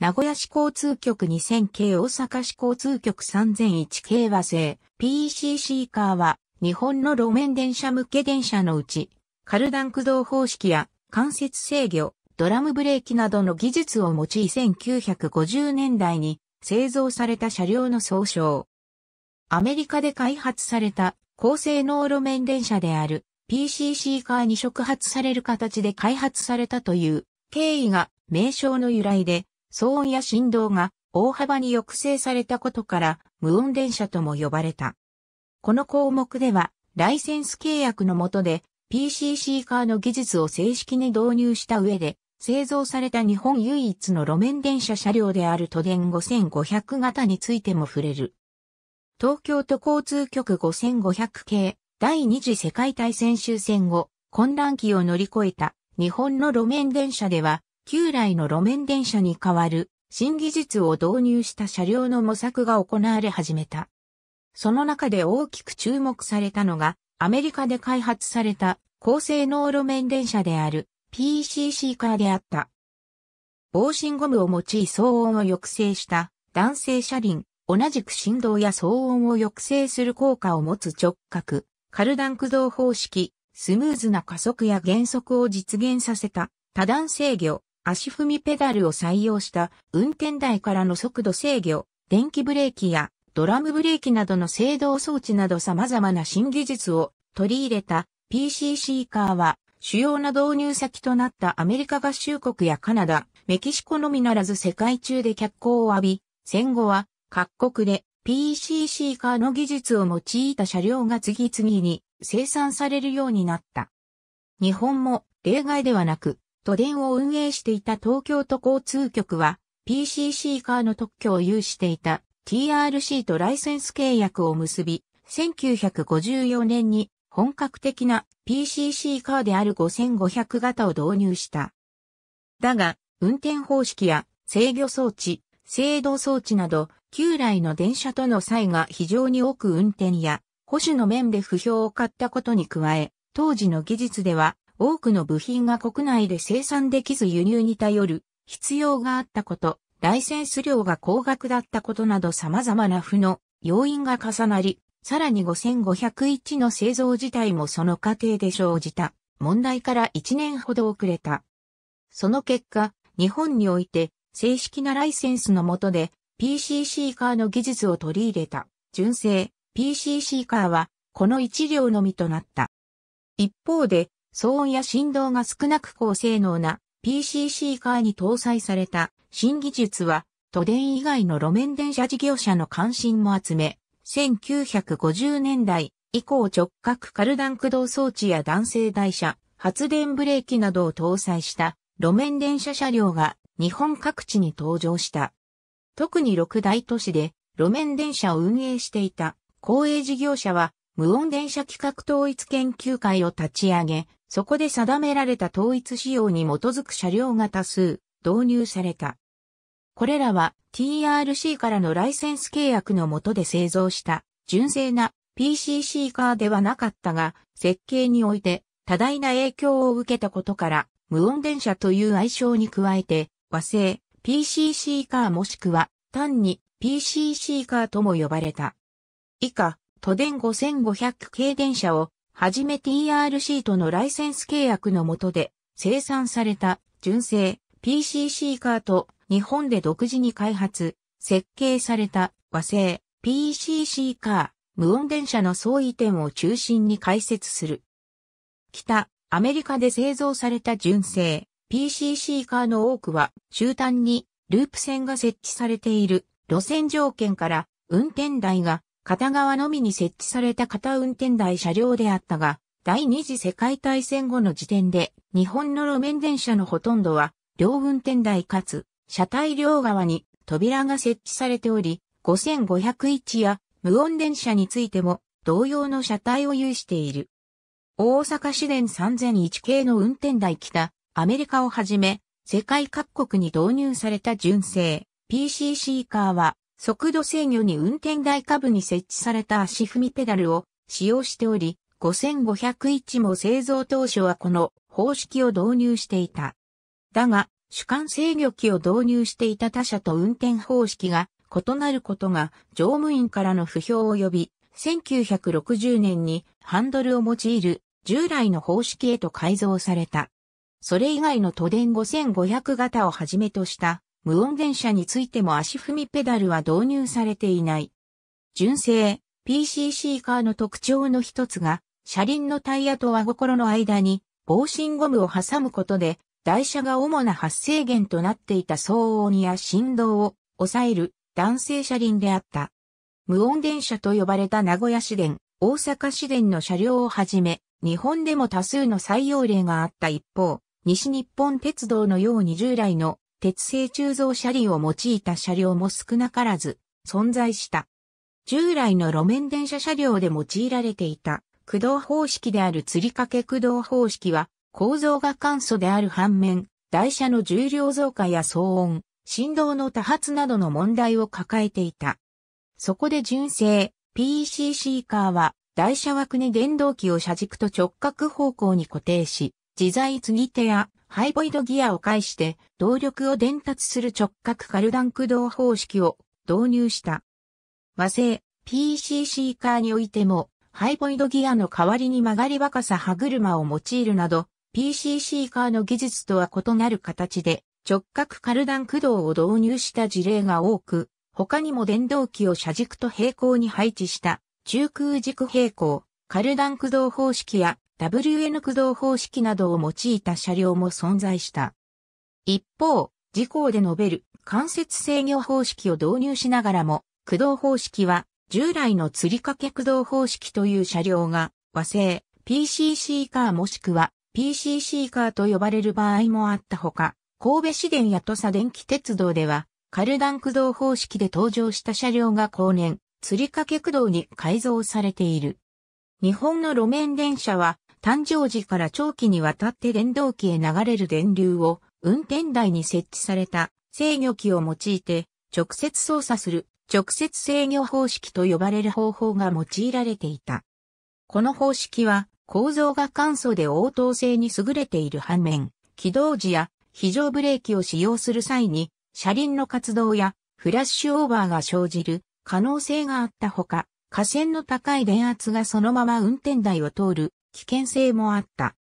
名古屋市交通局2000系大阪市交通局3001系和製 PCC カーは日本の路面電車向け電車のうちカルダン駆動方式や関節制御、ドラムブレーキなどの技術を用い1950年代に製造された車両の総称。アメリカで開発された高性能路面電車である PCC カーに触発される形で開発されたという経緯が名称の由来で騒音や振動が大幅に抑制されたことから無音電車とも呼ばれた。この項目では、ライセンス契約の下で PCC カーの技術を正式に導入した上で、製造された日本唯一の路面電車車両である都電5500型についても触れる。東京都交通局5500系第二次世界大戦終戦後、混乱期を乗り越えた日本の路面電車では旧来の路面電車に代わる新技術を導入した車両の模索が行われ始めた。その中で大きく注目されたのが、アメリカで開発された高性能路面電車である PCC カーであった。防振ゴムを用い騒音を抑制した男性車輪、同じく振動や騒音を抑制する効果を持つ直角、カルダン駆動方式、スムーズな加速や減速を実現させた多段制御、足踏みペダルを採用した運転台からの速度制御、電気ブレーキやドラムブレーキなどの制動装置など様々な新技術を取り入れた PCC カーは主要な導入先となったアメリカ合衆国やカナダ、メキシコのみならず世界中で脚光を浴び、戦後は各国で PCC カーの技術を用いた車両が次々に生産されるようになった。日本も例外ではなく、都電を運営していた東京都交通局は PCC カーの特許を有していた TRC とライセンス契約を結び、1954年に本格的な PCC カーである5500型を導入した。だが、運転方式や制御装置、制動装置など、旧来の電車との差異が非常に多く運転や、保守の面で不評を買ったことに加え、当時の技術では多くの部品が国内で生産できず輸入に頼る必要があったこと、ライセンス料が高額だったことなど様々な負の要因が重なり、さらに5501の製造自体もその過程で生じた問題から1年ほど遅れた。その結果、日本において正式なライセンスの下で PCC カーの技術を取り入れた純正 PCC カーはこの1両のみとなった。一方で騒音や振動が少なく高性能な PCC カーに搭載された新技術は都電以外の路面電車事業者の関心も集め、1950年代以降直角カルダン駆動装置や男性台車、発電ブレーキなどを搭載した路面電車車両が日本各地に登場した。特に六大都市で路面電車を運営していた公営事業者は無音電車企画統一研究会を立ち上げ、そこで定められた統一仕様に基づく車両が多数導入された。これらは TRC からのライセンス契約の下で製造した純正な PCC カーではなかったが、設計において多大な影響を受けたことから、無音電車という愛称に加えて、和製 PCC カーもしくは単に PCC カーとも呼ばれた。以下、都電5500系電車をはじめ TRC とのライセンス契約のもとで生産された純正 PCC カーと日本で独自に開発、設計された和製 PCC カー、無音電車の相違点を中心に解説する。北、アメリカで製造された純正 PCC カーの多くは終端にループ線が設置されている路線条件から運転台が片側のみに設置された片運転台車両であったが、第二次世界大戦後の時点で、日本の路面電車のほとんどは、両運転台かつ、車体両側に扉が設置されており、5501や無音電車についても同様の車体を有している。大阪市電3001系の運転台北、アメリカをはじめ、世界各国に導入された純正 PCC カーは速度制御に運転台下部に設置された足踏みペダルを使用しており、5501も製造当初はこの方式を導入していた。だが、主観制御機を導入していた他社と運転方式が異なることが乗務員からの不評を呼び、1960年にハンドルを用いる従来の方式へと改造された。それ以外の都電5500型をはじめとした無音電車についても足踏みペダルは導入されていない。純正 PCC カーの特徴の一つが、車輪のタイヤと輪心の間に防振ゴムを挟むことで、台車が主な発生源となっていた騒音や振動を抑える弾性車輪であった。無音電車と呼ばれた名古屋市電、大阪市電の車両をはじめ、日本でも多数の採用例があった一方、西日本鉄道のように従来の鉄製鋳造車輪を用いた車両も少なからず存在した。従来の路面電車車両で用いられていた駆動方式である吊り掛け駆動方式は構造が簡素である反面、台車の重量増加や騒音、振動の多発などの問題を抱えていた。そこで純正 PCC カーは台車枠に電動機を車軸と直角方向に固定し、自在継ぎ手やハイボイドギアを介して動力を伝達する直角カルダン駆動方式を導入した。和製 PCC カーにおいてもハイボイドギアの代わりに曲がり若さ歯車を用いるなど PCC カーの技術とは異なる形で直角カルダン駆動を導入した事例が多く、他にも電動機を車軸と平行に配置した中空軸平行、カルダン駆動方式や WN 駆動方式などを用いた車両も存在した。一方、事項で述べる間接制御方式を導入しながらも、駆動方式は従来の釣り掛け駆動方式という車両が和製 PCC カーもしくは PCC カーと呼ばれる場合もあったほか、神戸市電や土佐電気鉄道では、カルダン駆動方式で登場した車両が後年、釣り掛け駆動に改造されている。日本の路面電車は誕生時から長期にわたって電動機へ流れる電流を運転台に設置された制御機を用いて直接操作する直接制御方式と呼ばれる方法が用いられていた。この方式は構造が簡素で応答性に優れている反面、起動時や非常ブレーキを使用する際に車輪の活動やフラッシュオーバーが生じる可能性があったほか、架線の高い電圧がそのまま運転台を通る危険性もあった。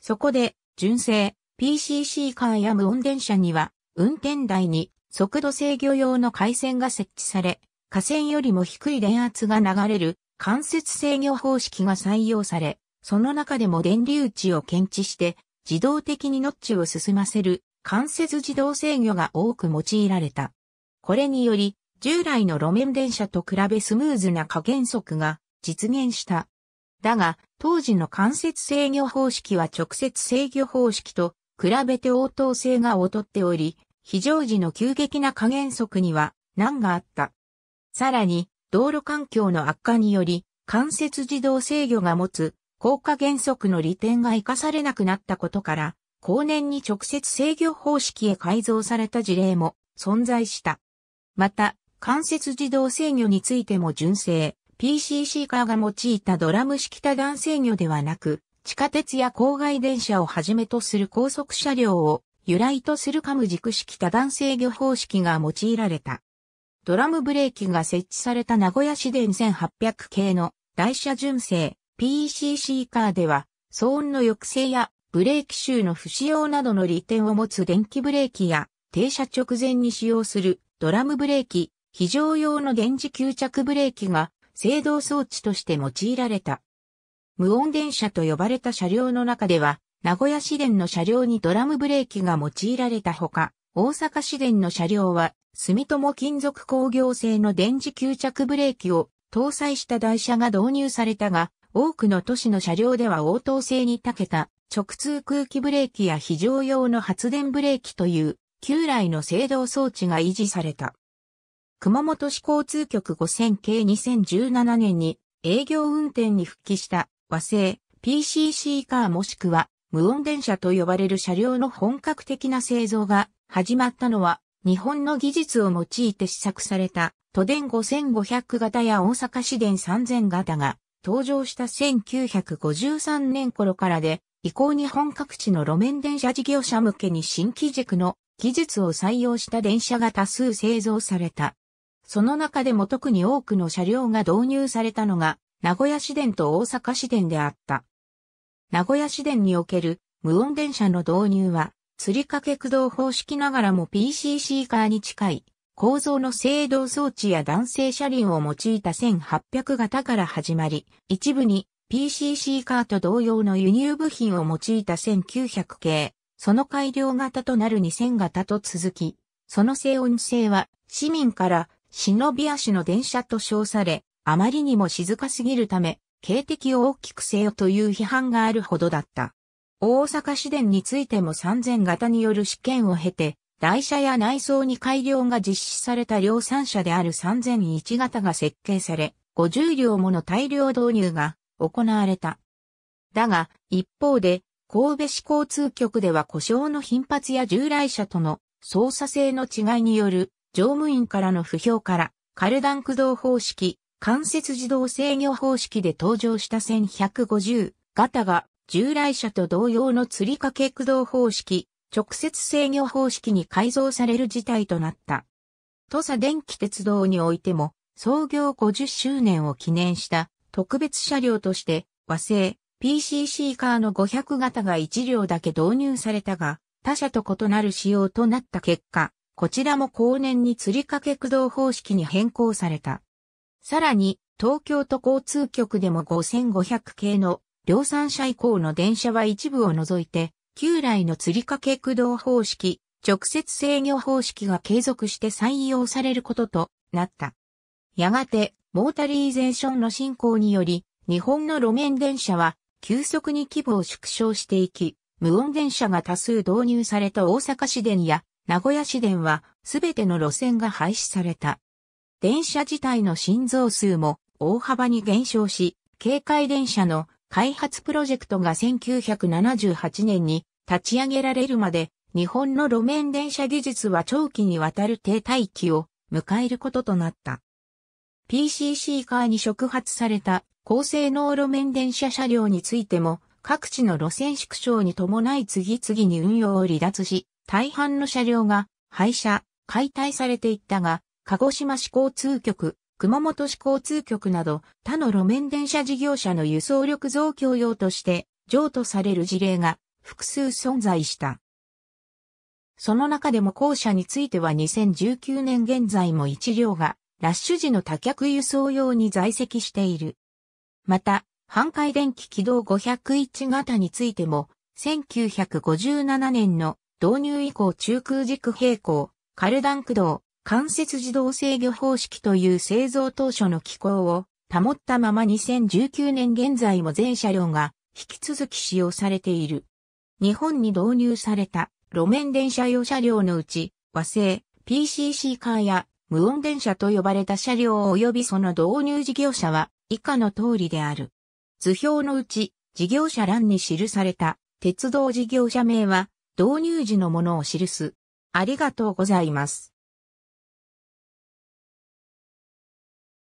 そこで、純正 PCC カーや無音電車には、運転台に速度制御用の回線が設置され、架線よりも低い電圧が流れる間接制御方式が採用され、その中でも電流値を検知して、自動的にノッチを進ませる間接自動制御が多く用いられた。これにより、従来の路面電車と比べスムーズな加減速が実現した。だが、当時の間接制御方式は直接制御方式と比べて応答性が劣っており、非常時の急激な加減速には難があった。さらに、道路環境の悪化により、間接自動制御が持つ効果減速の利点が活かされなくなったことから、後年に直接制御方式へ改造された事例も存在した。また、間接自動制御についても純正、PCC カーが用いたドラム式多段制御ではなく、地下鉄や郊外電車をはじめとする高速車両を由来とするカム軸式多段制御方式が用いられた。ドラムブレーキが設置された名古屋市電1800系の台車純正 PCC カーでは騒音の抑制やブレーキ臭の不使用などの利点を持つ電気ブレーキや停車直前に使用するドラムブレーキ、非常用の電磁吸着ブレーキが制動装置として用いられた。無音電車と呼ばれた車両の中では、名古屋市電の車両にドラムブレーキが用いられたほか、大阪市電の車両は、住友金属工業製の電磁吸着ブレーキを搭載した台車が導入されたが、多くの都市の車両では応答性に長けた直通空気ブレーキや非常用の発電ブレーキという旧来の制動装置が維持された。熊本市交通局5000系2017年に営業運転に復帰した和製 PCC カーもしくは無音電車と呼ばれる車両の本格的な製造が始まったのは日本の技術を用いて試作された都電5500型や大阪市電3000型が登場した1953年頃からで以降日本各地の路面電車事業者向けに新規軸の技術を採用した電車が多数製造された。その中でも特に多くの車両が導入されたのが、名古屋市電と大阪市電であった。名古屋市電における無音電車の導入は、吊り掛け駆動方式ながらも PCC カーに近い構造の制動装置や男性車輪を用いた1800型から始まり、一部に PCC カーと同様の輸入部品を用いた1900系、その改良型となる2000型と続き、その静音性は市民から忍び足の電車と称され、あまりにも静かすぎるため、警笛を大きくせよという批判があるほどだった。大阪市電についても3000型による試験を経て、台車や内装に改良が実施された量産車である3001型が設計され、50両もの大量導入が行われた。だが、一方で、神戸市交通局では故障の頻発や従来車との操作性の違いによる乗務員からの不評から、カルダン駆動方式、関節自動制御方式で登場した1150型が、従来車と同様の吊り掛け駆動方式、直接制御方式に改造される事態となった。土佐電気鉄道においても、創業50周年を記念した特別車両として、和製 PCC カーの500型が1両だけ導入されたが、他社と異なる仕様となった結果、こちらも後年に釣り掛け駆動方式に変更された。さらに、東京都交通局でも5500系の量産車以降の電車は一部を除いて、旧来の釣り掛け駆動方式、直接制御方式が継続して採用されることとなった。やがて、モータリーゼーションの進行により、日本の路面電車は急速に規模を縮小していき、無音電車が多数導入された大阪市電や名古屋市電はすべての路線が廃止された。電車自体の心臓数も大幅に減少し、警戒電車の開発プロジェクトが1978年に立ち上げられるまで、日本の路面電車技術は長期にわたる停滞期を迎えることとなった。PCC カーに触発された高性能路面電車車両についても各地の路線縮小に伴い次々に運用を離脱し、大半の車両が廃車、解体されていったが、鹿児島市交通局、熊本市交通局など他の路面電車事業者の輸送力増強用として譲渡される事例が複数存在した。その中でも後者については2019年現在も1両がラッシュ時の多客輸送用に在籍している。また、半海電気軌道501型についても1957年の導入以降中空軸平行、カルダン駆動、関節自動制御方式という製造当初の機構を保ったまま2019年現在も全車両が引き続き使用されている。日本に導入された路面電車用車両のうち和製 PCC カーや無音電車と呼ばれた車両及びその導入事業者は以下の通りである。図表のうち事業者欄に記された鉄道事業者名は導入時のものを記す。ありがとうございます。